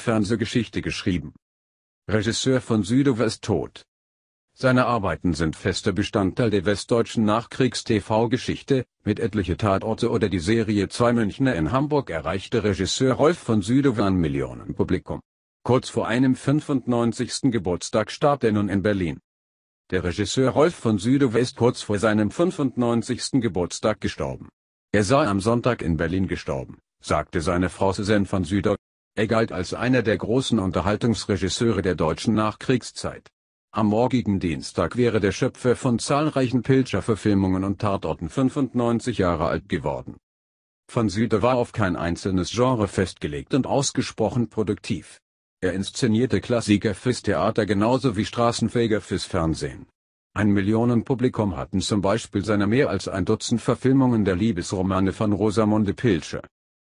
Fernsehgeschichte geschrieben. Regisseur von Südow ist tot. Seine Arbeiten sind fester Bestandteil der westdeutschen Nachkriegs-TV-Geschichte, mit etliche Tatorte oder die Serie Zwei Münchner in Hamburg erreichte Regisseur Rolf von Südow ein Millionenpublikum. Kurz vor einem 95. Geburtstag starb er nun in Berlin. Der Regisseur Rolf von Südow ist kurz vor seinem 95. Geburtstag gestorben. Er sei am Sonntag in Berlin gestorben, sagte seine Frau Susanne von Südow. Er galt als einer der großen Unterhaltungsregisseure der deutschen Nachkriegszeit. Am morgigen Dienstag wäre der Schöpfer von zahlreichen Pilcher-Verfilmungen und Tatorten 95 Jahre alt geworden. Von Süde war auf kein einzelnes Genre festgelegt und ausgesprochen produktiv. Er inszenierte Klassiker fürs Theater genauso wie Straßenfeger fürs Fernsehen. Ein Millionenpublikum hatten zum Beispiel seine mehr als ein Dutzend Verfilmungen der Liebesromane von Rosamunde Pilcher.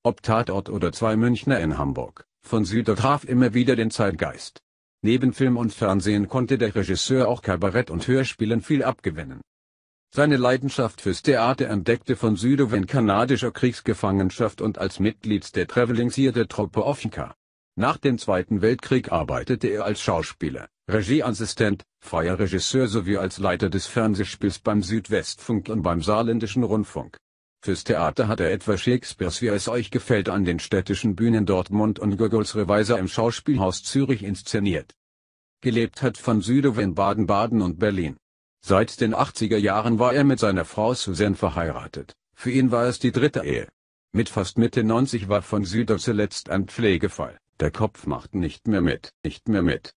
Ob Tatort oder zwei Münchner in Hamburg, von Süder traf immer wieder den Zeitgeist. Neben Film und Fernsehen konnte der Regisseur auch Kabarett und Hörspielen viel abgewinnen. Seine Leidenschaft fürs Theater entdeckte von Südow in kanadischer Kriegsgefangenschaft und als Mitglied der Travelingsierte Truppe Offenka. Nach dem Zweiten Weltkrieg arbeitete er als Schauspieler, Regieassistent, freier Regisseur sowie als Leiter des Fernsehspiels beim Südwestfunk und beim Saarländischen Rundfunk. Fürs Theater hat er etwa Shakespeares Wie es euch gefällt an den städtischen Bühnen Dortmund und Gogols Reviser im Schauspielhaus Zürich inszeniert. Gelebt hat von Südow in Baden-Baden und Berlin. Seit den 80er Jahren war er mit seiner Frau Suzanne verheiratet, für ihn war es die dritte Ehe. Mit fast Mitte 90 war von Südow zuletzt ein Pflegefall, der Kopf macht nicht mehr mit, nicht mehr mit.